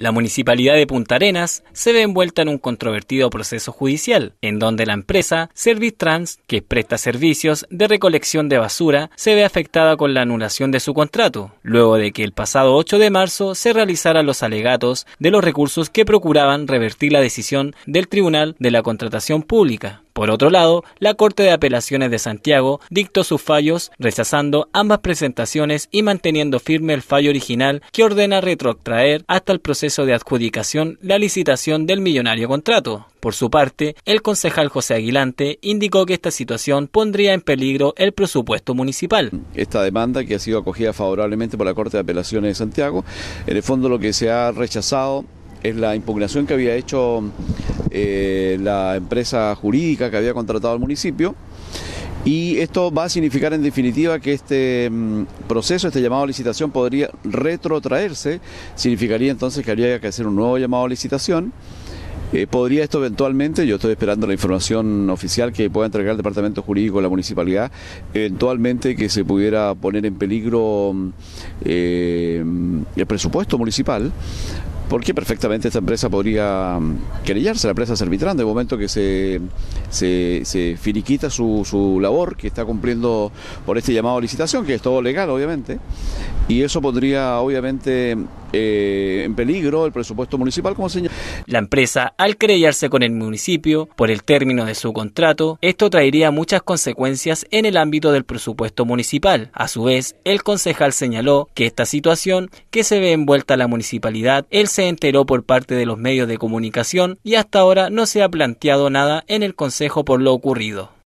La municipalidad de Punta Arenas se ve envuelta en un controvertido proceso judicial, en donde la empresa Servitrans, que presta servicios de recolección de basura, se ve afectada con la anulación de su contrato, luego de que el pasado 8 de marzo se realizaran los alegatos de los recursos que procuraban revertir la decisión del Tribunal de la Contratación Pública. Por otro lado, la Corte de Apelaciones de Santiago dictó sus fallos rechazando ambas presentaciones y manteniendo firme el fallo original que ordena retrotraer hasta el proceso de adjudicación la licitación del millonario contrato. Por su parte, el concejal José Aguilante indicó que esta situación pondría en peligro el presupuesto municipal. Esta demanda que ha sido acogida favorablemente por la Corte de Apelaciones de Santiago, en el fondo lo que se ha rechazado es la impugnación que había hecho eh, la empresa jurídica que había contratado al municipio. Y esto va a significar en definitiva que este mm, proceso, este llamado a licitación podría retrotraerse, significaría entonces que habría que hacer un nuevo llamado a licitación. Eh, podría esto eventualmente, yo estoy esperando la información oficial que pueda entregar el Departamento Jurídico de la Municipalidad, eventualmente que se pudiera poner en peligro mm, eh, el presupuesto municipal, porque perfectamente esta empresa podría mm, querellarse, la empresa Servitran, de momento que se, se, finiquita su, su, labor que está cumpliendo por este llamado a licitación, que es todo legal obviamente, y eso podría obviamente eh, en peligro el presupuesto municipal, como La empresa, al creyarse con el municipio por el término de su contrato, esto traería muchas consecuencias en el ámbito del presupuesto municipal. A su vez, el concejal señaló que esta situación que se ve envuelta la municipalidad, él se enteró por parte de los medios de comunicación y hasta ahora no se ha planteado nada en el Consejo por lo ocurrido.